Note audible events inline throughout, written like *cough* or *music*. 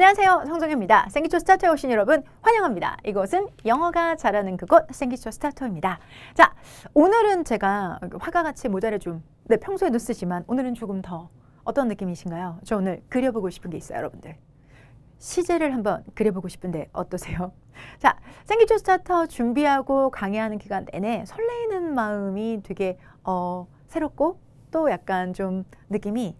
안녕하세요. 성정입니다 생기초 스타터에 오신 여러분 환영합니다. 이곳은 영어가 잘하는 그곳 생기초 스타터입니다. 자, 오늘은 제가 화가같이 모자를 좀 네, 평소에도 쓰지만 오늘은 조금 더 어떤 느낌이신가요? 저 오늘 그려보고 싶은 게 있어요, 여러분들. 시제를 한번 그려보고 싶은데 어떠세요? *laughs* 자, 생기초 스타터 준비하고 강의하는 기간 내내 설레이는 마음이 되게 어, 새롭고 또 약간 좀 느낌이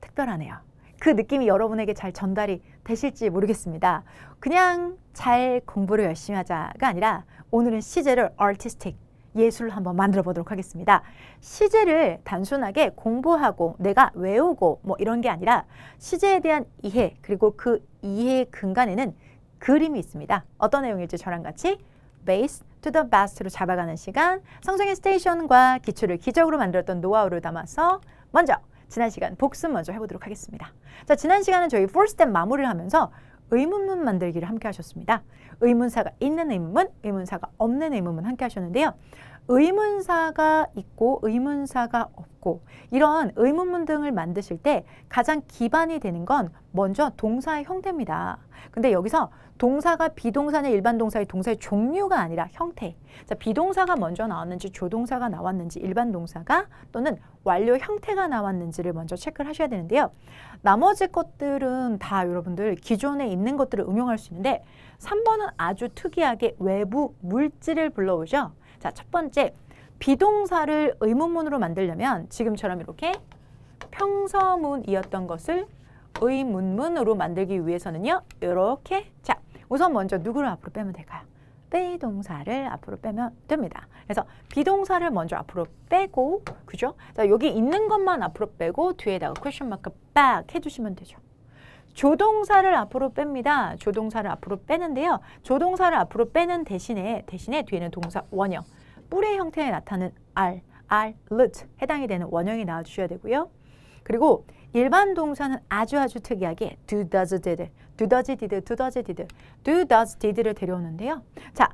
특별하네요. 그 느낌이 여러분에게 잘 전달이 되실지 모르겠습니다. 그냥 잘 공부를 열심히 하자가 아니라 오늘은 시제를 artistic, 예술을 한번 만들어 보도록 하겠습니다. 시제를 단순하게 공부하고 내가 외우고 뭐 이런 게 아니라 시제에 대한 이해 그리고 그 이해의 근간에는 그림이 있습니다. 어떤 내용일지 저랑 같이 base to the best로 잡아가는 시간 성장의 스테이션과 기초를 기적으로 만들었던 노하우를 담아서 먼저 지난 시간 복습 먼저 해보도록 하겠습니다. 자, 지난 시간은 저희 4스텝 마무리를 하면서 의문문 만들기를 함께 하셨습니다. 의문사가 있는 의문문, 의문사가 없는 의문문 함께 하셨는데요. 의문사가 있고 의문사가 없고 이런 의문문 등을 만드실 때 가장 기반이 되는 건 먼저 동사의 형태입니다. 근데 여기서 동사가 비동사냐 일반 동사의 동사의 종류가 아니라 형태. 자, 비동사가 먼저 나왔는지 조동사가 나왔는지 일반 동사가 또는 완료 형태가 나왔는지를 먼저 체크를 하셔야 되는데요. 나머지 것들은 다 여러분들 기존에 있는 것들을 응용할 수 있는데 삼번은 아주 특이하게 외부 물질을 불러오죠. 자, 첫 번째 비동사를 의문문으로 만들려면 지금처럼 이렇게 평서문이었던 것을 의문문으로 만들기 위해서는요. 이렇게 자 우선 먼저 누구를 앞으로 빼면 될까요? 비동사를 앞으로 빼면 됩니다. 그래서 비동사를 먼저 앞으로 빼고 그죠? 자 여기 있는 것만 앞으로 빼고 뒤에다가 퀘션 마크 빡 해주시면 되죠. 조동사를 앞으로 뺍니다. 조동사를 앞으로 빼는데요. 조동사를 앞으로 빼는 대신에 대신에 뒤에는 동사 원형, 뿔의 형태에 나타는 r, r, lut 해당이 되는 원형이 나와주셔야 되고요. 그리고 일반 동사는 아주 아주 특이하게 do, does, did, do, does, did, do, does, did, do, does, did를 데려오는데요. 자,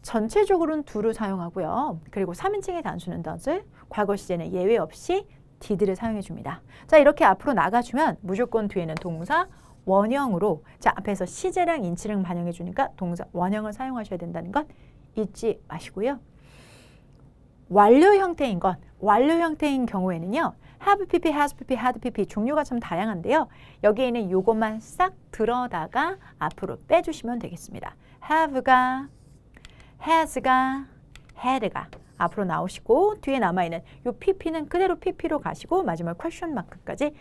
전체적으로는 do를 사용하고요. 그리고 3인칭의 단수는 does, 과거 시제는 예외 없이 did를 사용해 줍니다. 자 이렇게 앞으로 나가주면 무조건 뒤에는 동사 원형으로 자 앞에서 시제랑 인치랑 반영해 주니까 동사 원형을 사용하셔야 된다는 건 잊지 마시고요. 완료 형태인 건 완료 형태인 경우에는요. have pp, has pp, had pp 종류가 참 다양한데요. 여기에 는 요것만 싹 들어다가 앞으로 빼주시면 되겠습니다. have가, has가, had가 앞으로 나오시고 뒤에 남아있는 요 PP는 그대로 PP로 가시고 마지막 퀘션 마크까지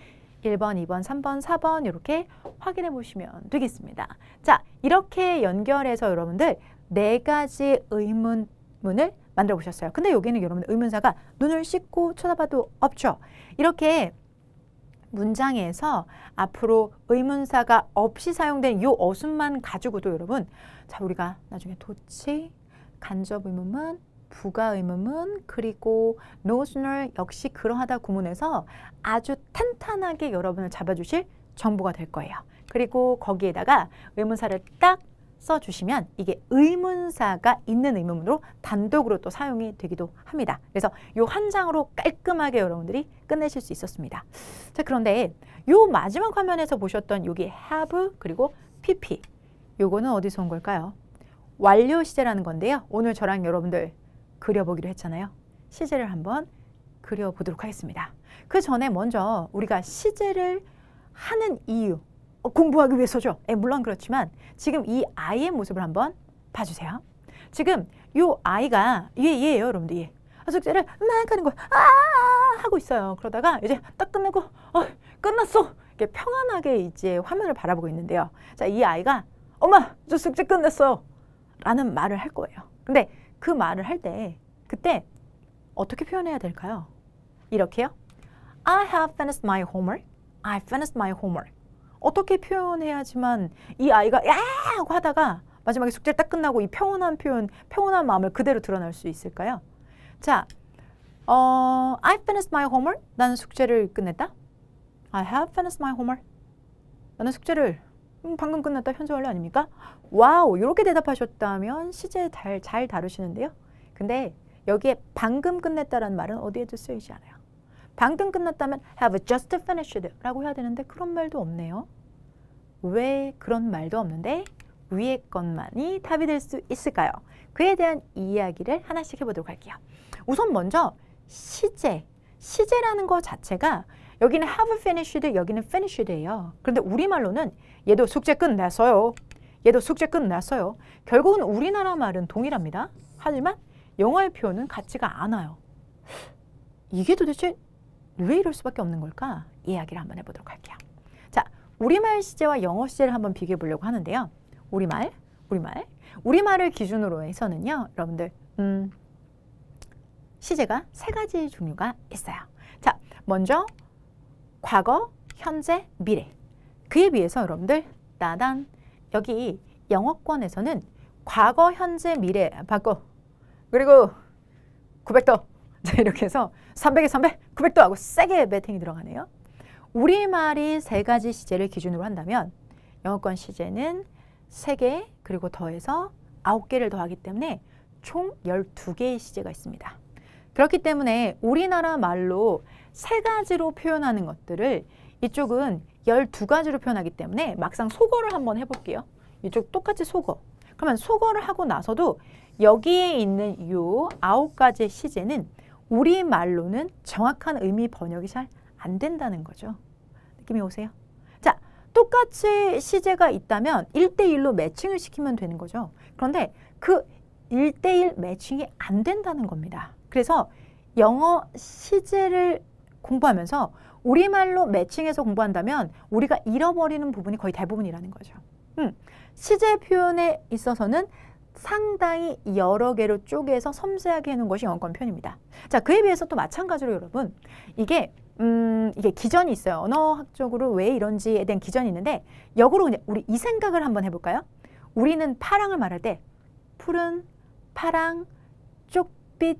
1번, 2번, 3번, 4번 이렇게 확인해 보시면 되겠습니다. 자, 이렇게 연결해서 여러분들 네 가지 의문문을 만들어 보셨어요. 근데 여기는 여러분 의문사가 눈을 씻고 쳐다봐도 없죠. 이렇게 문장에서 앞으로 의문사가 없이 사용된 이 어순만 가지고도 여러분 자 우리가 나중에 도치, 간접 의문문, 부가 의문문 그리고 노 o t 역시 그러하다 구문에서 아주 탄탄하게 여러분을 잡아주실 정보가 될 거예요. 그리고 거기에다가 의문사를 딱 써주시면 이게 의문사가 있는 의문문으로 단독으로 또 사용이 되기도 합니다. 그래서 요 한 장으로 깔끔하게 여러분들이 끝내실 수 있었습니다. 자 그런데 요 마지막 화면에서 보셨던 여기 have 그리고 pp 요거는 어디서 온 걸까요? 완료 시제라는 건데요. 오늘 저랑 여러분들 그려보기로 했잖아요. 시제를 한번 그려보도록 하겠습니다. 그 전에 먼저 우리가 시제를 하는 이유, 어, 공부하기 위해서죠. 예, 물론 그렇지만 지금 이 아이의 모습을 한번 봐주세요. 지금 이 아이가 얘, 예, 얘예요, 여러분들. 얘. 예. 숙제를 막 하는 거아 아, 아, 하고 있어요. 그러다가 이제 딱 끝내고 어, 끝났어. 이렇게 평안하게 이제 화면을 바라보고 있는데요. 자, 이 아이가 엄마, 저 숙제 끝냈어 라는 말을 할 거예요. 근데 그 말을 할 때 그때 어떻게 표현해야 될까요? 이렇게요. I have finished my homework. I finished my homework. 어떻게 표현해야지만 이 아이가 야 하고 하다가 마지막에 숙제 딱 끝나고 이 평온한 표현, 평온한 마음을 그대로 드러날 수 있을까요? 자, 어, I finished my homework. 나는 숙제를 끝냈다. I have finished my homework. 나는 숙제를 음, 방금 끝났다 현재 완료 아닙니까? 와우 이렇게 대답하셨다면 시제 잘, 잘 다루시는데요. 근데 여기에 방금 끝냈다라는 말은 어디에도 쓰이지 않아요. 방금 끝났다면 have just finished 라고 해야 되는데 그런 말도 없네요. 왜 그런 말도 없는데 위의 것만이 답이 될 수 있을까요? 그에 대한 이야기를 하나씩 해보도록 할게요. 우선 먼저 시제, 시제라는 것 자체가 여기는 have f i n i s h e d 여기는 finished예요. 그런데 우리말로는 얘도 숙제 끝났어요. 얘도 숙제 끝났어요. 결국은 우리나라 말은 동일합니다. 하지만 영어의 표현은 같지가 않아요. 이게 도대체 왜 이럴 수밖에 없는 걸까? 이야기를 한번 해보도록 할게요. 자, 우리말 시제와 영어 시제를 한번 비교해 보려고 하는데요. 우리말, 우리말, 우리말을 기준으로 해서는요. 여러분들, 음, 시제가 세 가지 종류가 있어요. 자, 먼저 과거, 현재, 미래. 그에 비해서 여러분들 따단 여기 영어권에서는 과거, 현재, 미래 바꿔. 그리고 900도. *laughs* 자, 이렇게 해서 300에 300, 900도 하고 세게 매탱이 들어가네요. 우리말이 세 가지 시제를 기준으로 한다면 영어권 시제는 세 개 그리고 더해서 아 개를 더하기 때문에 총 열두개의 시제가 있습니다. 그렇기 때문에 우리나라 말로 세 가지로 표현하는 것들을 이쪽은 열 두 가지로 표현하기 때문에 막상 소거를 한번 해볼게요. 이쪽 똑같이 소거. 그러면 소거를 하고 나서도 여기에 있는 요 아홉 가지의 시제는 우리말로는 정확한 의미 번역이 잘 안 된다는 거죠. 느낌이 오세요? 자, 똑같이 시제가 있다면 일대일로 매칭을 시키면 되는 거죠. 그런데 그일대일 매칭이 안 된다는 겁니다. 그래서 영어 시제를 공부하면서 우리말로 매칭해서 공부한다면 우리가 잃어버리는 부분이 거의 대부분이라는 거죠. 음, 시제 표현에 있어서는 상당히 여러 개로 쪼개서 섬세하게 해놓은 것이 영어권 표현입니다. 자, 그에 비해서 또 마찬가지로 여러분, 이게 음, 이게 기전이 있어요. 언어학적으로 왜 이런지에 대한 기전이 있는데 역으로 우리 이 생각을 한번 해볼까요? 우리는 파랑을 말할 때 푸른, 파랑, 쪽빛,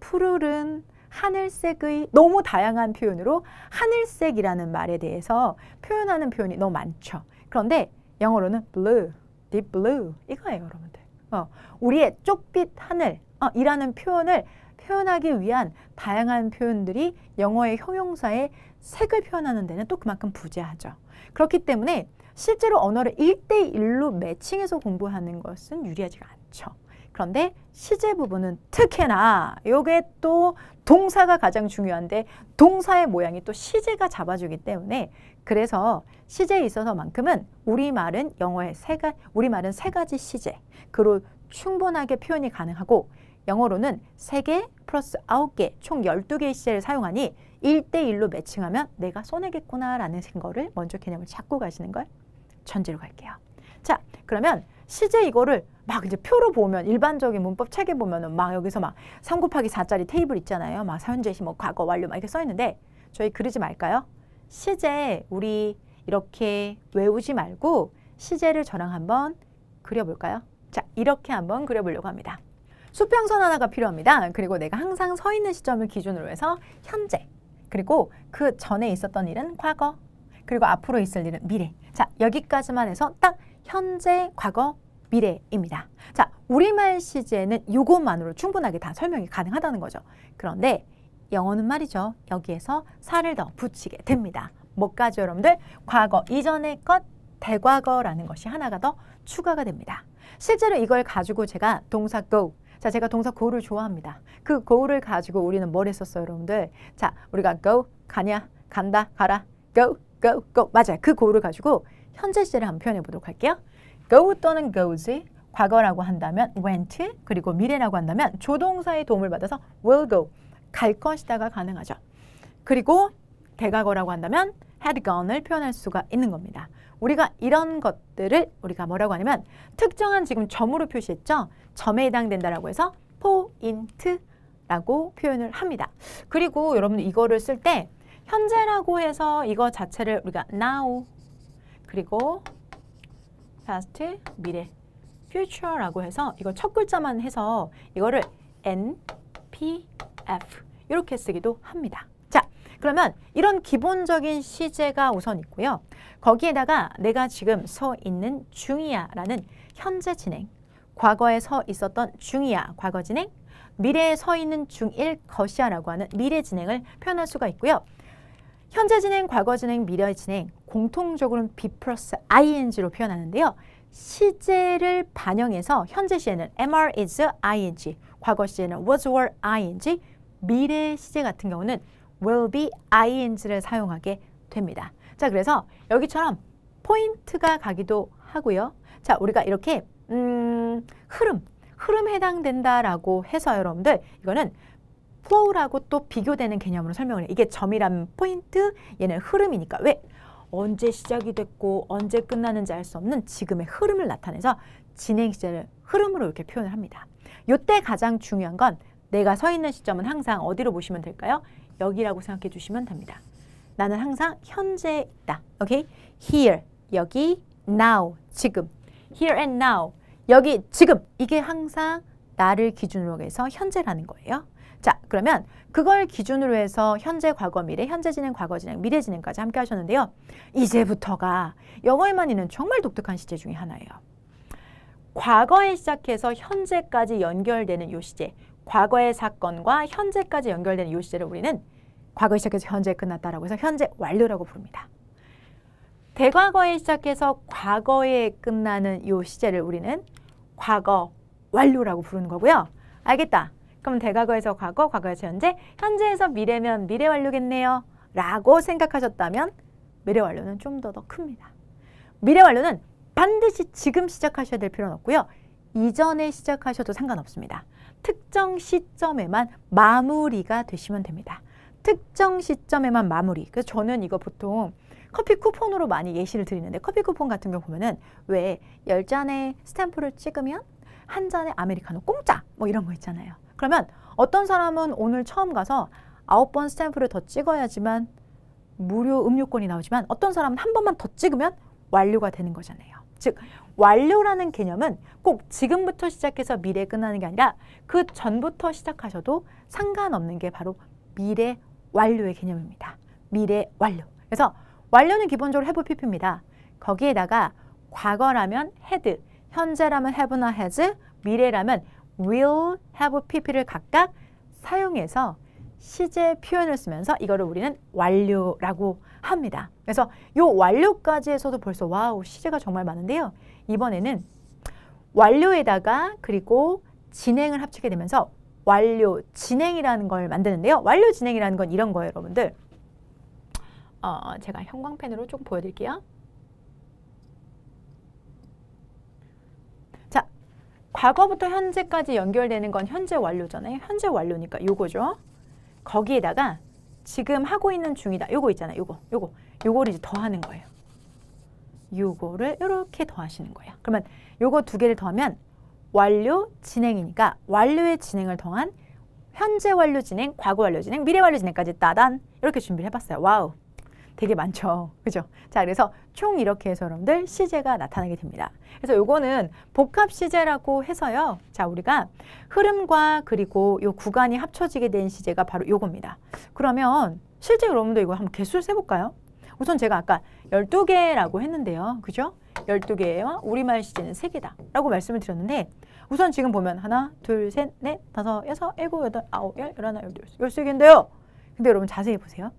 푸르른, 하늘색의 너무 다양한 표현으로 하늘색이라는 말에 대해서 표현하는 표현이 너무 많죠. 그런데 영어로는 blue, deep blue 이거예요, 여러분들. 어, 우리의 쪽빛 하늘이라는 어, 표현을 표현하기 위한 다양한 표현들이 영어의 형용사의 색을 표현하는 데는 또 그만큼 부재하죠. 그렇기 때문에 실제로 언어를 일대일로 매칭해서 공부하는 것은 유리하지가 않죠. 그런데 시제 부분은 특히나 요게 또 동사가 가장 중요한데 동사의 모양이 또 시제가 잡아주기 때문에 그래서 시제에 있어서만큼은 우리말은 영어의 세 가지, 우리말은 세 가지 시제 그로 충분하게 표현이 가능하고 영어로는 세 개 플러스 아홉 개 총 열두 개의 시제를 사용하니 일대일로 매칭하면 내가 손해겠구나라는 생거를 먼저 개념을 잡고 가시는 걸 전제로 갈게요. 자, 그러면 실제 이거를 막 이제 표로 보면 일반적인 문법 책에 보면은 막 여기서 막 3 곱하기 4짜리 테이블 있잖아요. 막 현재시 뭐 과거 완료 막 이렇게 써 있는데 저희 그러지 말까요? 시제 우리 이렇게 외우지 말고 시제를 저랑 한번 그려볼까요? 자 이렇게 한번 그려보려고 합니다. 수평선 하나가 필요합니다. 그리고 내가 항상 서 있는 시점을 기준으로 해서 현재 그리고 그 전에 있었던 일은 과거 그리고 앞으로 있을 일은 미래 자 여기까지만 해서 딱 현재, 과거, 미래입니다. 자, 우리말 시제는 이것만으로 충분하게 다 설명이 가능하다는 거죠. 그런데 영어는 말이죠. 여기에서 살을 더 붙이게 됩니다. 뭐까지 여러분들? 과거 이전의 것, 대과거라는 것이 하나가 더 추가가 됩니다. 실제로 이걸 가지고 제가 동사 go, 자, 제가 동사 go를 좋아합니다. 그 go를 가지고 우리는 뭘 했었어요, 여러분들? 자, 우리가 go, 가냐, 간다, 가라, go, go, go. 맞아요. 그 go를 가지고 현재 시제를 한번 표현해 보도록 할게요. go 또는 g o e s 과거라고 한다면 went 그리고 미래라고 한다면 조동사의 도움을 받아서 will go 갈 것이다가 가능하죠. 그리고 대과거라고 한다면 had gone을 표현할 수가 있는 겁니다. 우리가 이런 것들을 우리가 뭐라고 하냐면 특정한 지금 점으로 표시했죠. 점에 해당된다라고 해서 포인트라고 표현을 합니다. 그리고 여러분 이거를 쓸 때 현재라고 해서 이거 자체를 우리가 now 그리고 past 미래 future라고 해서 이거 첫 글자만 해서 이거를 NPF 이렇게 쓰기도 합니다. 자, 그러면 이런 기본적인 시제가 우선 있고요. 거기에다가 내가 지금 서 있는 중이야라는 현재 진행, 과거에 서 있었던 중이야, 과거 진행, 미래에 서 있는 중일 것이야라고 하는 미래 진행을 표현할 수가 있고요. 현재 진행, 과거 진행, 미래 진행 공통적으로는 be 플러스 ing로 표현하는데요. 시제를 반영해서 현재 시에는 mr is ing, 과거 시에는 was were ing, 미래 시제 같은 경우는 will be ing를 사용하게 됩니다. 자, 그래서 여기처럼 포인트가 가기도 하고요. 자, 우리가 이렇게 음, 흐름, 흐름 해당된다라고 해서 여러분들 이거는 flow라고 또 비교되는 개념으로 설명을 해요. 이게 점이란 포인트, 얘는 흐름이니까. 왜? 언제 시작이 됐고 언제 끝나는지 알 수 없는 지금의 흐름을 나타내서 진행 시제를 흐름으로 이렇게 표현을 합니다. 이때 가장 중요한 건 내가 서 있는 시점은 항상 어디로 보시면 될까요? 여기라고 생각해 주시면 됩니다. 나는 항상 현재에 있다. 오케이? Here, 여기, now, 지금. Here and now, 여기, 지금. 이게 항상 나를 기준으로 해서 현재라는 거예요. 자, 그러면 그걸 기준으로 해서 현재, 과거, 미래, 현재 진행, 과거 진행, 미래 진행까지 함께 하셨는데요. 이제부터가 영어의 만이는 정말 독특한 시제 중에 하나예요. 과거에 시작해서 현재까지 연결되는 요 시제, 과거의 사건과 현재까지 연결되는 요 시제를 우리는 과거에 시작해서 현재 끝났다라고 해서 현재 완료라고 부릅니다. 대과거에 시작해서 과거에 끝나는 요 시제를 우리는 과거 완료라고 부르는 거고요. 알겠다. 그럼 대과거에서 과거, 과거에서 현재, 현재에서 미래면 미래 완료겠네요. 라고 생각하셨다면 미래 완료는 좀 더 더 큽니다. 미래 완료는 반드시 지금 시작하셔야 될 필요는 없고요. 이전에 시작하셔도 상관없습니다. 특정 시점에만 마무리가 되시면 됩니다. 특정 시점에만 마무리. 그래서 저는 이거 보통 커피 쿠폰으로 많이 예시를 드리는데 커피 쿠폰 같은 경우 보면은 왜 열잔에 스탬프를 찍으면 한 잔에 아메리카노 공짜 뭐 이런 거 있잖아요. 그러면 어떤 사람은 오늘 처음 가서 아홉 번 스탬프를 더 찍어야지만 무료 음료권이 나오지만 어떤 사람은 한 번만 더 찍으면 완료가 되는 거잖아요. 즉 완료라는 개념은 꼭 지금부터 시작해서 미래에 끝나는 게 아니라 그 전부터 시작하셔도 상관없는 게 바로 미래 완료의 개념입니다. 미래 완료. 그래서 완료는 기본적으로 해볼 PP입니다. 거기에다가 과거라면 헤드, 현재라면 해부나 헤즈, 미래라면 will, have, pp를 각각 사용해서 시제 표현을 쓰면서 이거를 우리는 완료라고 합니다. 그래서 요 완료까지에서도 벌써 와우 시제가 정말 많은데요. 이번에는 완료에다가 그리고 진행을 합치게 되면서 완료 진행이라는 걸 만드는데요. 완료 진행이라는 건 이런 거예요, 여러분들. 어, 제가 형광펜으로 조 보여드릴게요. 과거부터 현재까지 연결되는 건 현재 완료잖아요. 현재 완료니까 요거죠. 거기에다가 지금 하고 있는 중이다. 요거 있잖아요. 요거, 요거. 요거를 이제 더하는 거예요. 요거를 이렇게 더하시는 거예요. 그러면 요거 두 개를 더하면 완료 진행이니까 완료의 진행을 더한 현재 완료 진행, 과거 완료 진행, 미래 완료 진행까지 따단 이렇게 준비를 해봤어요. 와우. 되게 많죠. 그죠? 자, 그래서 총 이렇게 해서 여러분들 시제가 나타나게 됩니다. 그래서 요거는 복합 시제라고 해서요. 자, 우리가 흐름과 그리고 요 구간이 합쳐지게 된 시제가 바로 요겁니다. 그러면 실제 여러분들 이거 한번 개수를 세볼까요? 우선 제가 아까 열두 개라고 했는데요. 그죠? 열두 개와 우리말 시제는 세개다 라고 말씀을 드렸는데 우선 지금 보면 하나, 둘, 셋, 넷, 다섯, 여섯, 일곱, 여덟, 아홉, 열, 열하나, 열두, 열세 개인데요. 근데 여러분 자세히 보세요.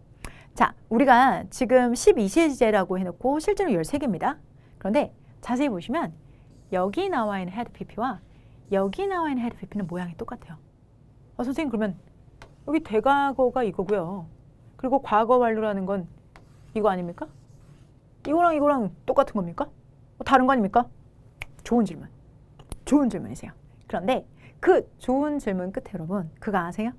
자, 우리가 지금 12시제라고 해놓고 실제로 13개입니다. 그런데 자세히 보시면 여기 나와 있는 헤드 PP와 여기 나와 있는 헤드 PP는 모양이 똑같아요. 어, 선생님 그러면 여기 대과거가 이거고요. 그리고 과거 완료라는 건 이거 아닙니까? 이거랑 이거랑 똑같은 겁니까? 어, 다른 거 아닙니까? 좋은 질문. 좋은 질문이세요. 그런데 그 좋은 질문 끝에 여러분 그거 아세요?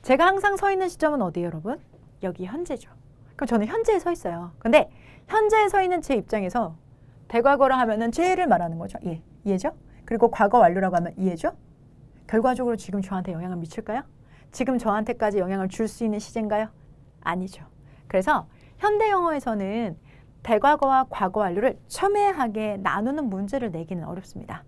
제가 항상 서 있는 시점은 어디 요 여러분? 여기 현재죠. 그럼 저는 현재에 서 있어요. 근데 현재에 서 있는 제 입장에서 대과거라 하면은 죄를 말하는 거죠. 예. 이해죠? 그리고 과거 완료라고 하면 이해죠? 결과적으로 지금 저한테 영향을 미칠까요? 지금 저한테까지 영향을 줄 수 있는 시제인가요? 아니죠. 그래서 현대 영어에서는 대과거와 과거 완료를 첨예하게 나누는 문제를 내기는 어렵습니다.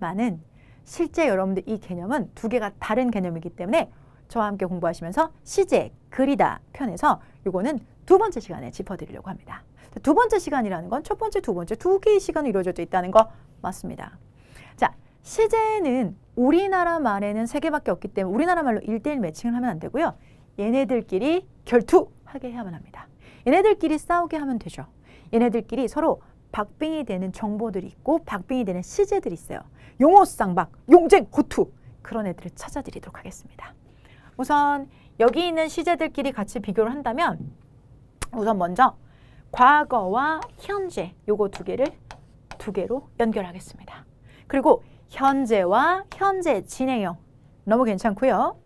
많은 실제 여러분들 이 개념은 두 개가 다른 개념이기 때문에 저와 함께 공부하시면서 시제, 그리다 편에서 이거는두 번째 시간에 짚어드리려고 합니다. 두 번째 시간이라는 건 첫 번째, 두 번째 두 개의 시간으로 이루어져 있다는 거 맞습니다. 자, 시제는 우리나라 말에는 세 개밖에 없기 때문에 우리나라 말로 일대일 매칭을 하면 안 되고요. 얘네들끼리 결투하게 해야만 합니다. 얘네들끼리 싸우게 하면 되죠. 얘네들끼리 서로 박빙이 되는 정보들이 있고 박빙이 되는 시제들이 있어요. 용어쌍박, 용쟁, 호투 그런 애들을 찾아드리도록 하겠습니다. 우선 여기 있는 시제들끼리 같이 비교를 한다면 우선 먼저 과거와 현재 요거 두 개를 두 개로 연결하겠습니다. 그리고 현재와 현재 진행형 너무 괜찮고요.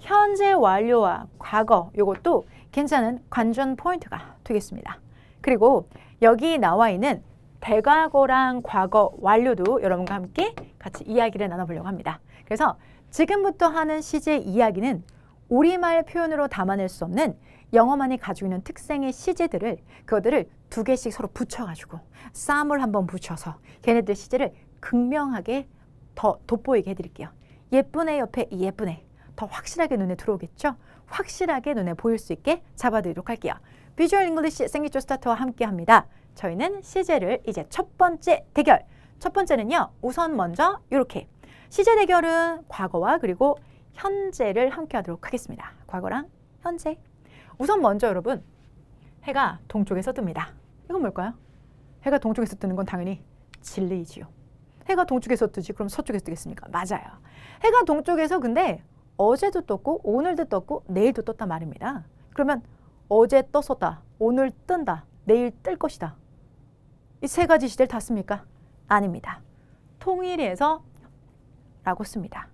현재 완료와 과거 요것도 괜찮은 관전 포인트가 되겠습니다. 그리고 여기 나와 있는 대과거랑 과거 완료도 여러분과 함께 같이 이야기를 나눠보려고 합니다. 그래서 지금부터 하는 시제 이야기는 우리말 표현으로 담아낼 수 없는 영어만이 가지고 있는 특색의 시제들을 그거들을 두 개씩 서로 붙여가지고 싸움을 한번 붙여서 걔네들 시제를 극명하게 더 돋보이게 해드릴게요. 예쁜 애 옆에 이 예쁜 애. 더 확실하게 눈에 들어오겠죠? 확실하게 눈에 보일 수 있게 잡아드리도록 할게요. 비주얼 잉글리시 생리조 스타트와 함께합니다. 저희는 시제를 이제 첫 번째 대결. 첫 번째는요. 우선 먼저 이렇게 시제 대결은 과거와 그리고 현재를 함께 하도록 하겠습니다. 과거랑 현재. 우선 먼저 여러분 해가 동쪽에서 뜹니다. 이건 뭘까요? 해가 동쪽에서 뜨는 건 당연히 진리이지요. 해가 동쪽에서 뜨지 그럼 서쪽에서 뜨겠습니까? 맞아요. 해가 동쪽에서 근데 어제도 떴고 오늘도 떴고 내일도 떴다 말입니다. 그러면 어제 떴었다, 오늘 뜬다, 내일 뜰 것이다. 이 세 가지 시대를 닿습니까? 아닙니다. 통일에서 라고 씁니다.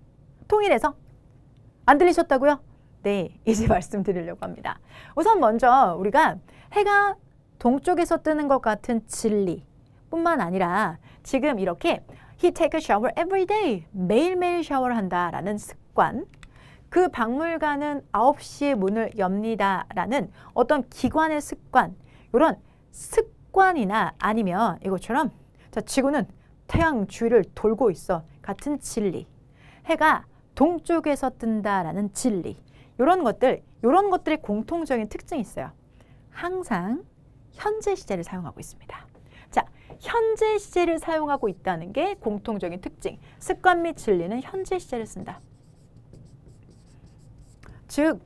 통일해서 안 들리셨다고요? 네, *laughs* 이제 말씀드리려고 합니다. 우선 먼저 우리가 해가 동쪽에서 뜨는 것 같은 진리뿐만 아니라 지금 이렇게 he take a shower every day, 매일매일 샤워를 한다라는 습관 그 박물관은 9시에 문을 엽니다라는 어떤 기관의 습관 이런 습관이나 아니면 이것처럼 자 지구는 태양 주위를 돌고 있어 같은 진리, 해가 동쪽에서 뜬다라는 진리 이런 것들, 이런 것들의 공통적인 특징이 있어요. 항상 현재 시제를 사용하고 있습니다. 자, 현재 시제를 사용하고 있다는 게 공통적인 특징. 습관 및 진리는 현재 시제를 쓴다. 즉,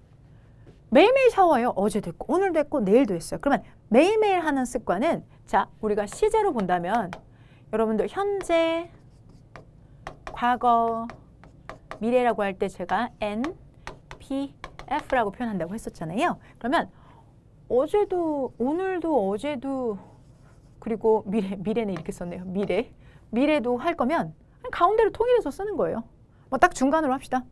매일매일 샤워해요. 어제도 고 오늘도 고 내일도 했어요. 그러면 매일매일 하는 습관은 자, 우리가 시제로 본다면 여러분들 현재 과거, 미래라고 할 때 제가 N, P, F라고 표현한다고 했었잖아요. 그러면 어제도, 오늘도, 어제도, 그리고 미래, 미래는 이렇게 썼네요. 미래. 미래도 할 거면 가운데로 통일해서 쓰는 거예요. 뭐 딱 중간으로 합시다.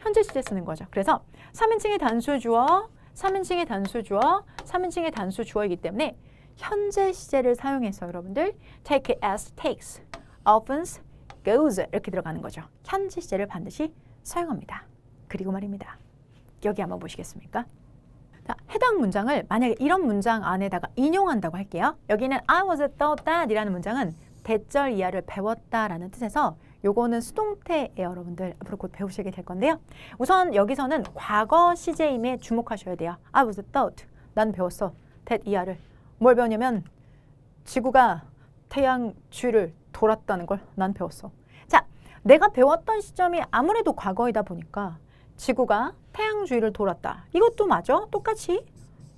현재 시제 쓰는 거죠. 그래서 3인칭의 단수 주어, 3인칭의 단수 주어, 3인칭의 단수 주어이기 때문에 현재 시제를 사용해서 여러분들 take it as takes, opens, goes 이렇게 들어가는 거죠. 현재 시제를 반드시 사용합니다. 그리고 말입니다. 여기 한번 보시겠습니까? 자, 해당 문장을 만약에 이런 문장 안에다가 인용한다고 할게요. 여기는 I was taught that 이라는 문장은 대절 이하를 배웠다라는 뜻에서 요거는 수동태예요, 여러분들. 앞으로 곧 배우시게 될 건데요. 우선 여기서는 과거 시제임에 주목하셔야 돼요. I was taught. 난 배웠어. that 이하를. 뭘 배웠냐면 지구가 태양 주위를 돌았다는 걸 난 배웠어. 자, 내가 배웠던 시점이 아무래도 과거이다 보니까 지구가 태양 주위를 돌았다. 이것도 맞아. 똑같이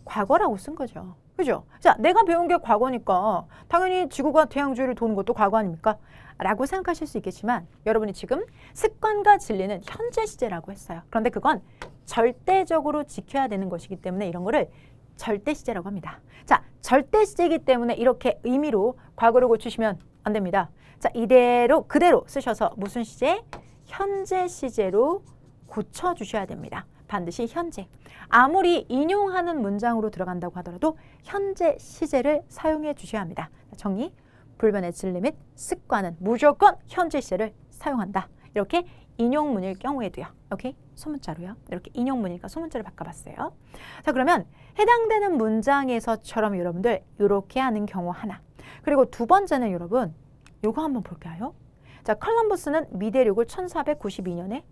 과거라고 쓴 거죠. 그죠? 자, 내가 배운 게 과거니까 당연히 지구가 태양 주위를 도는 것도 과거 아닙니까? 라고 생각하실 수 있겠지만 여러분이 지금 습관과 진리는 현재 시제라고 했어요. 그런데 그건 절대적으로 지켜야 되는 것이기 때문에 이런 거를 절대 시제라고 합니다. 자, 절대 시제이기 때문에 이렇게 의미로 과거를 고치시면 안 됩니다. 자, 이대로 그대로 쓰셔서 무슨 시제? 현재 시제로 고쳐주셔야 됩니다. 반드시 현재. 아무리 인용하는 문장으로 들어간다고 하더라도 현재 시제를 사용해 주셔야 합니다. 정리, 불변의 진리 및 습관은 무조건 현재 시제를 사용한다. 이렇게 인용문일 경우에도요. 오케이? 소문자로요. 이렇게 인용문이니까 소문자로 바꿔봤어요. 자 그러면 해당되는 문장에서처럼 여러분들 이렇게 하는 경우 하나. 그리고 두 번째는 여러분 요거 한번 볼게요자 컬럼버스는 미대륙을 1492년에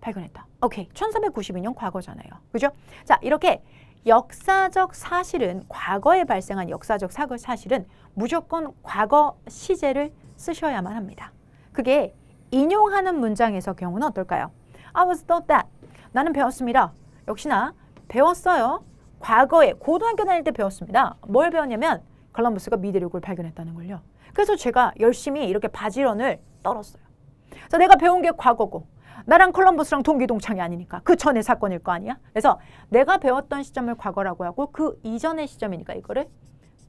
발견했다. 오케이. 1492년 과거잖아요. 그죠? 자 이렇게 역사적 사실은 과거에 발생한 역사적 사고 사실은 무조건 과거 시제를 쓰셔야만 합니다. 그게 인용하는 문장에서 경우는 어떨까요? I was taught that. 나는 배웠습니다. 역시나 배웠어요. 과거에 고등학교 다닐 때 배웠습니다. 뭘 배웠냐면 컬럼버스가 미대륙을 발견했다는 걸요. 그래서 제가 열심히 이렇게 바지런을 떨었어요. 그래서 내가 배운 게 과거고 나랑 컬럼버스랑 동기동창이 아니니까 그전에 사건일 거 아니야? 그래서 내가 배웠던 시점을 과거라고 하고 그 이전의 시점이니까 이거를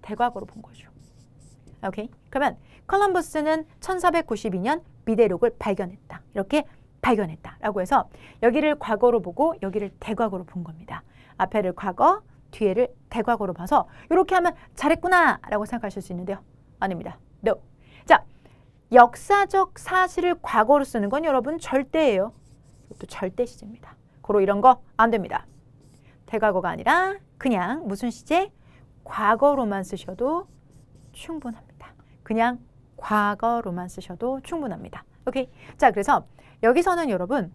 대과거로 본 거죠. 오케이? 그러면 컬럼버스는 1492년 미대륙을 발견했다. 이렇게 발견했다라고 해서 여기를 과거로 보고 여기를 대과거로 본 겁니다. 앞에를 과거, 뒤에를 대과거로 봐서 이렇게 하면 잘했구나라고 생각하실 수 있는데요. 아닙니다. No. 자, 역사적 사실을 과거로 쓰는 건 여러분 절대예요. 이것도 절대 시제입니다. 고로 이런 거 안 됩니다. 대과거가 아니라 그냥 무슨 시제? 과거로만 쓰셔도 충분합니다. 그냥 과거로만 쓰셔도 충분합니다. 오케이. 자, 그래서 여기서는 여러분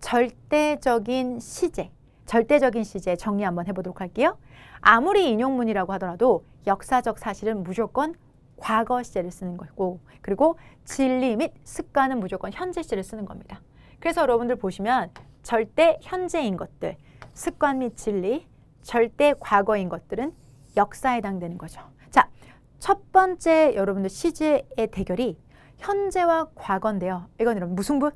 절대적인 시제, 절대적인 시제 정리 한번 해보도록 할게요. 아무리 인용문이라고 하더라도 역사적 사실은 무조건 과거 시제를 쓰는 거고 그리고 진리 및 습관은 무조건 현재 시제를 쓰는 겁니다. 그래서 여러분들 보시면 절대 현재인 것들, 습관 및 진리, 절대 과거인 것들은 역사에 해당되는 거죠. 자, 첫 번째 여러분들 시제의 대결이 현재와 과거인데요. 이건 이런 무승부.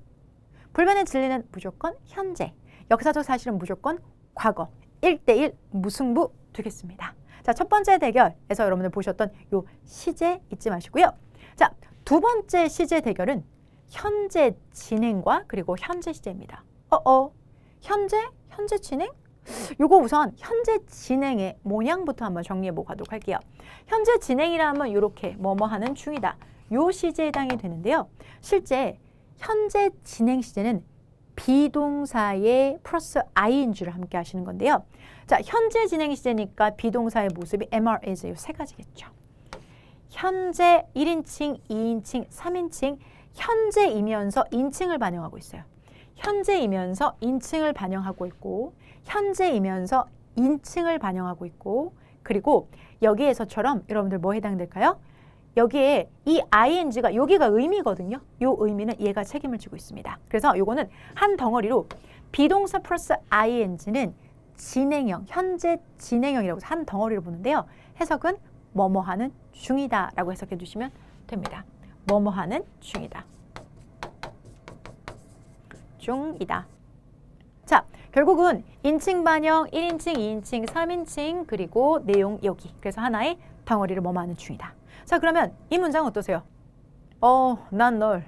불변의 진리는 무조건 현재, 역사적 사실은 무조건 과거, 1대1 무승부 되겠습니다. 자, 첫 번째 대결에서 여러분들 보셨던 요 시제 잊지 마시고요. 자, 두 번째 시제 대결은 현재 진행과 그리고 현재 시제입니다. 어어, 어. 현재, 현재 진행? 요거 우선 현재 진행의 모양부터 한번 정리해보도록 할게요. 현재 진행이라 하면 요렇게 뭐뭐 하는 중이다. 요 시제에 해당이 되는데요. 실제 현재 진행 시제는 비동사의 플러스 ing를 함께 하시는 건데요. 자, 현재 진행 시제니까 비동사의 모습이 mr, is 요세 가지겠죠. 현재 1인칭, 2인칭, 3인칭 현재이면서 인칭을 반영하고 있어요. 현재이면서 인칭을 반영하고 있고 현재이면서 인칭을 반영하고 있고 그리고 여기에서처럼 여러분들 뭐 해당될까요? 여기에 이 ing가 여기가 의미거든요. 요 의미는 얘가 책임을 지고 있습니다. 그래서 요거는 한 덩어리로 비동사 플러스 ing는 진행형, 현재 진행형이라고 해서 한 덩어리로 보는데요. 해석은 뭐뭐하는 중이다 라고 해석해 주시면 됩니다. 뭐뭐하는 중이다. 중이다. 자, 결국은 인칭 반영, 1인칭, 2인칭, 3인칭, 그리고 내용 여기. 그래서 하나의 덩어리를 뭐뭐하는 중이다. 자 그러면 이 문장 어떠세요? 어, 난 널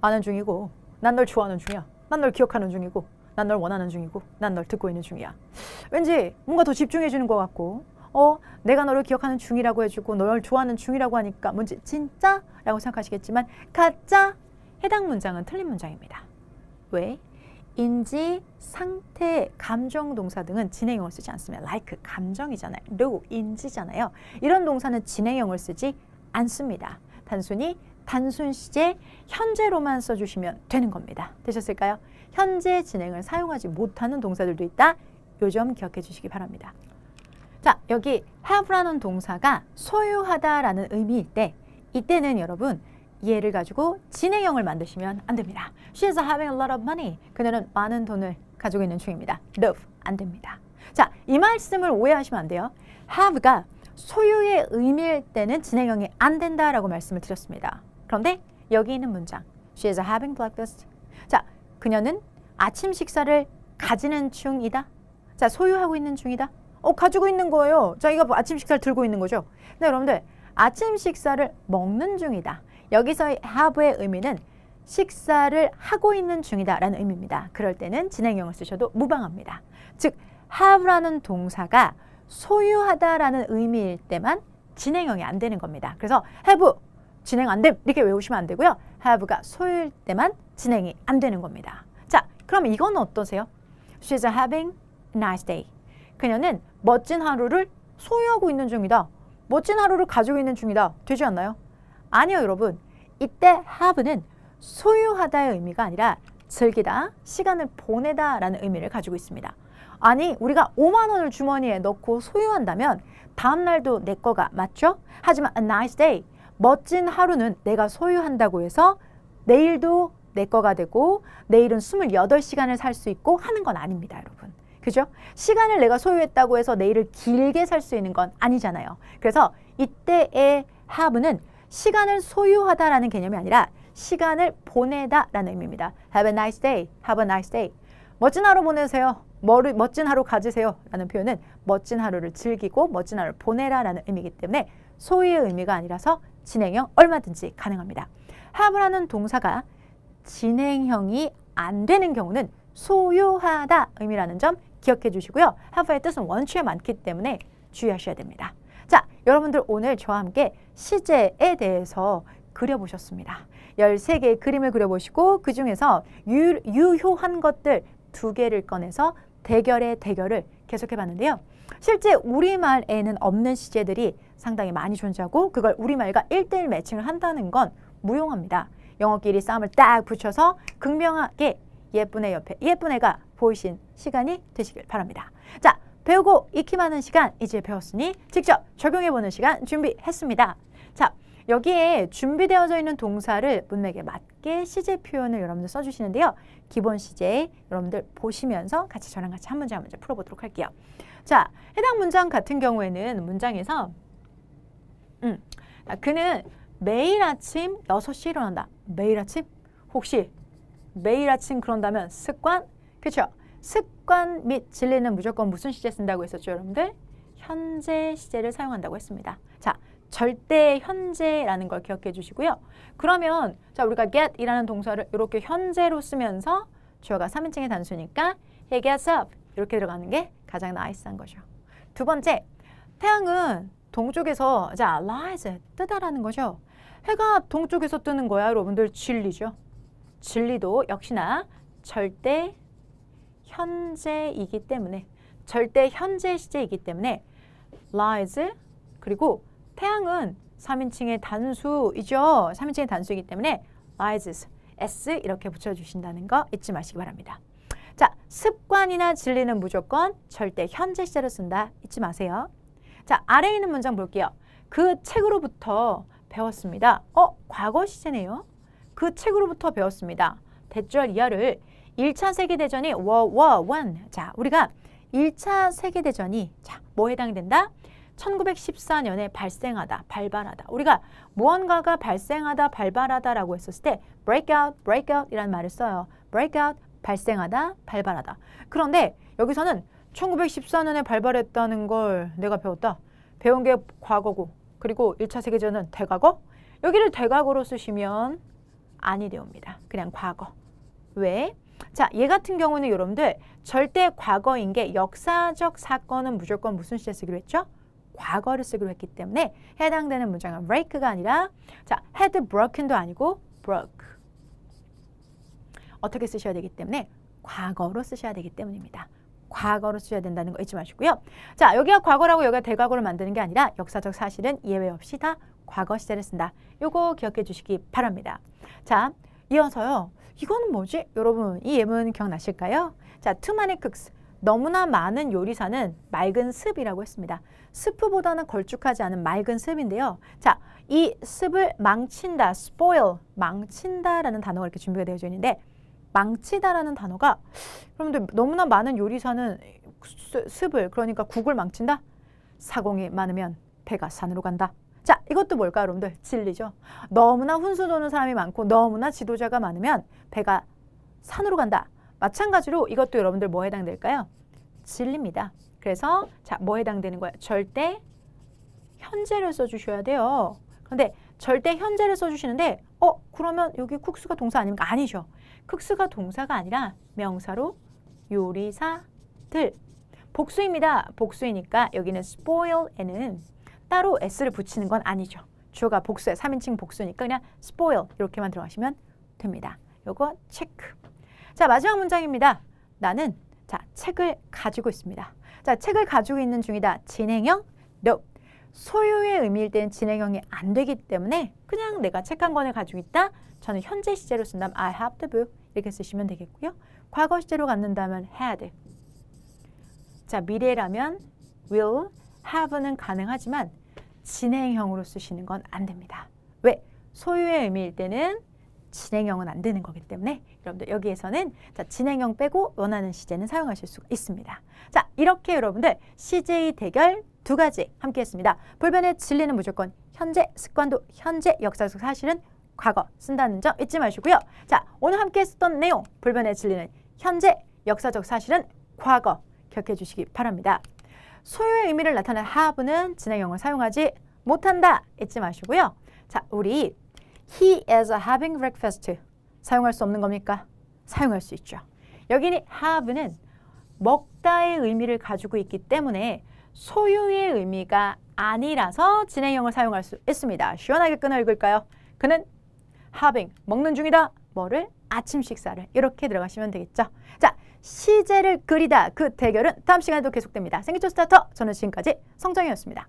아는 중이고 난 널 좋아하는 중이야. 난 널 기억하는 중이고 난 널 원하는 중이고 난 널 듣고 있는 중이야. 왠지 뭔가 더 집중해 주는 것 같고 어, 내가 너를 기억하는 중이라고 해주고 널 좋아하는 중이라고 하니까 뭔지 진짜? 라고 생각하시겠지만 가짜? 해당 문장은 틀린 문장입니다. 왜? 인지, 상태, 감정 동사 등은 진행형을 쓰지 않습니다. like 감정이잖아요. do 인지잖아요. 이런 동사는 진행형을 쓰지 않습니다. 단순히 단순 시제 현재로만 써주시면 되는 겁니다. 되셨을까요? 현재 진행을 사용하지 못하는 동사들도 있다. 요점 기억해 주시기 바랍니다. 자, 여기 have라는 동사가 소유하다라는 의미일 때 이때는 여러분 예를 가지고 진행형을 만드시면 안 됩니다. She is having a lot of money. 그녀는 많은 돈을 가지고 있는 중입니다. Love 안 됩니다. 자, 이 말씀을 오해하시면 안 돼요. have가 소유의 의미일 때는 진행형이 안 된다라고 말씀을 드렸습니다. 그런데 여기 있는 문장 She is having breakfast. 자, 그녀는 아침 식사를 가지는 중이다. 자, 소유하고 있는 중이다. 어, 가지고 있는 거예요. 자, 이거 뭐 아침 식사를 들고 있는 거죠. 네, 여러분들 아침 식사를 먹는 중이다. 여기서 have의 의미는 식사를 하고 있는 중이다 라는 의미입니다. 그럴 때는 진행형을 쓰셔도 무방합니다. 즉, have라는 동사가 소유하다라는 의미일 때만 진행형이 안 되는 겁니다. 그래서 have 진행 안됨 이렇게 외우시면 안 되고요. have가 소유일 때만 진행이 안 되는 겁니다. 자, 그럼 이건 어떠세요? She's having a nice day. 그녀는 멋진 하루를 소유하고 있는 중이다. 멋진 하루를 가지고 있는 중이다. 되지 않나요? 아니요, 여러분. 이때 have는 소유하다의 의미가 아니라 즐기다, 시간을 보내다라는 의미를 가지고 있습니다. 아니 우리가 5만 원을 주머니에 넣고 소유한다면 다음 날도 내 거가 맞죠? 하지만 a nice day, 멋진 하루는 내가 소유한다고 해서 내일도 내 거가 되고 내일은 28시간을 살 수 있고 하는 건 아닙니다, 여러분. 그죠? 시간을 내가 소유했다고 해서 내일을 길게 살 수 있는 건 아니잖아요. 그래서 이때의 have는 시간을 소유하다라는 개념이 아니라 시간을 보내다라는 의미입니다. Have a nice day. Have a nice day. 멋진 하루 보내세요. 머리 멋진 하루 가지세요 라는 표현은 멋진 하루를 즐기고 멋진 하루를 보내라 라는 의미이기 때문에 소유의 의미가 아니라서 진행형 얼마든지 가능합니다. 하부라는 동사가 진행형이 안 되는 경우는 소유하다 의미라는 점 기억해 주시고요. 하부의 뜻은 원추에 많기 때문에 주의하셔야 됩니다. 자, 여러분들 오늘 저와 함께 시제에 대해서 그려보셨습니다. 13개의 그림을 그려보시고 그중에서 유, 유효한 것들 두 개를 꺼내서 대결의 대결을 계속해 봤는데요. 실제 우리말에는 없는 시제들이 상당히 많이 존재하고 그걸 우리말과 일대일 매칭을 한다는 건 무용합니다. 영어끼리 싸움을 딱 붙여서 극명하게 예쁜 애 옆에 예쁜 애가 보이신 시간이 되시길 바랍니다. 자, 배우고 익히 많은 시간 이제 배웠으니 직접 적용해보는 시간 준비했습니다. 여기에 준비되어져 있는 동사를 문맥에 맞게 시제 표현을 여러분들 써주시는데요. 기본 시제 여러분들 보시면서 같이 저랑 같이 한 문제 한 문제 풀어보도록 할게요. 자, 해당 문장 같은 경우에는 문장에서 음, 아, 그는 매일 아침 6시에 일어난다. 매일 아침? 혹시 매일 아침 그런다면 습관? 그렇죠? 습관 및 진리는 무조건 무슨 시제 쓴다고 했었죠, 여러분들? 현재 시제를 사용한다고 했습니다. 자, 절대 현재라는 걸 기억해 주시고요. 그러면 자 우리가 get이라는 동사를 이렇게 현재로 쓰면서 주어가 3인칭의 단수니까 he gets up 이렇게 들어가는 게 가장 나이스한 거죠. 두 번째, 태양은 동쪽에서 자 r i s e 뜨다라는 거죠. 해가 동쪽에서 뜨는 거야 여러분들 진리죠. 진리도 역시나 절대 현재이기 때문에 절대 현재 시제이기 때문에 l i e 그리고 태양은 3인칭의 단수이죠. 3인칭의 단수이기 때문에 rises, s 이렇게 붙여주신다는 거 잊지 마시기 바랍니다. 자, 습관이나 진리는 무조건 절대 현재 시제로 쓴다. 잊지 마세요. 자, 아래에 있는 문장 볼게요. 그 책으로부터 배웠습니다. 어? 과거 시제네요. 그 책으로부터 배웠습니다. 대절 이하를 1차 세계대전이 워워원 자, 우리가 1차 세계대전이 자, 뭐 해당된다? 1914년에 발생하다, 발발하다. 우리가 무언가가 발생하다, 발발하다라고 했었을 때 breakout, breakout이라는 말을 써요. breakout, 발생하다, 발발하다. 그런데 여기서는 1914년에 발발했다는 걸 내가 배웠다. 배운 게 과거고 그리고 1차 세계전은 대과거. 여기를 대과거로 쓰시면 아니 되옵니다. 그냥 과거. 왜? 자, 얘 같은 경우는 여러분들 절대 과거인 게 역사적 사건은 무조건 무슨 시제 쓰기로 했죠? 과거를 쓰기로 했기 때문에 해당되는 문장은 break가 아니라 자, had broken도 아니고 broke. 어떻게 쓰셔야 되기 때문에 과거로 쓰셔야 되기 때문입니다. 과거로 쓰셔야 된다는 거 잊지 마시고요. 자, 여기가 과거라고 여기가 대과거를 만드는 게 아니라 역사적 사실은 예외 없이 다 과거 시제를 쓴다. 이거 기억해 주시기 바랍니다. 자, 이어서요. 이건 뭐지? 여러분, 이 예문 기억나실까요? 자, too many cooks. 너무나 많은 요리사는 맑은 습이라고 했습니다. 스프보다는 걸쭉하지 않은 맑은 습인데요. 자, 이 습을 망친다, spoil, 망친다라는 단어가 이렇게 준비가 되어져 있는데 망치다라는 단어가 그런데 너무나 많은 요리사는 습을 그러니까 국을 망친다? 사공이 많으면 배가 산으로 간다. 자, 이것도 뭘까 요 여러분들? 진리죠. 너무나 훈수 도는 사람이 많고 너무나 지도자가 많으면 배가 산으로 간다. 마찬가지로 이것도 여러분들 뭐에 해당될까요? 진리입니다. 그래서 자, 뭐에 해당되는 거야? 절대 현재를 써주셔야 돼요. 근데 절대 현재를 써주시는데 어 그러면 여기 쿡스가 동사 아닙니까? 아니죠. 쿡스가 동사가 아니라 명사로 요리사들 복수입니다. 복수이니까 여기는 spoil에는 따로 s를 붙이는 건 아니죠. 주어가 복수에 3인칭 복수니까 그냥 spoil 이렇게만 들어가시면 됩니다. 요거 체크. 자, 마지막 문장입니다. 나는 자, 책을 가지고 있습니다. 자, 책을 가지고 있는 중이다. 진행형 no. 소유의 의미일 때는 진행형이 안 되기 때문에 그냥 내가 책 한 권을 가지고 있다. 저는 현재 시제로 쓴다면 I have the book 이렇게 쓰시면 되겠고요. 과거 시제로 갖는다면 had. 자, 미래라면 will, have는 가능하지만 진행형으로 쓰시는 건 안 됩니다. 왜? 소유의 의미일 때는 진행형은 안 되는 거기 때문에 여러분들 여기에서는 자, 진행형 빼고 원하는 시제는 사용하실 수 있습니다. 자, 이렇게 여러분들 CJ 대결 두 가지 함께 했습니다. 불변의 진리는 무조건 현재, 습관도 현재, 역사 속 사실은 과거 쓴다는 점 잊지 마시고요. 자, 오늘 함께 했었던 내용, 불변의 진리는 현재, 역사적 사실은 과거 기억해 주시기 바랍니다. 소유의 의미를 나타낸 하부는 진행형을 사용하지 못한다 잊지 마시고요. 자, 우리 he is having breakfast. 사용할 수 없는 겁니까? 사용할 수 있죠. 여기는 have는 먹다의 의미를 가지고 있기 때문에 소유의 의미가 아니라서 진행형을 사용할 수 있습니다. 시원하게 끊어 읽을까요? 그는 having, 먹는 중이다. 뭐를? 아침 식사를. 이렇게 들어가시면 되겠죠. 자, 시제를 그리다. 그 대결은 다음 시간에도 계속됩니다. 생기초 스타터. 저는 지금까지 성정이었습니다.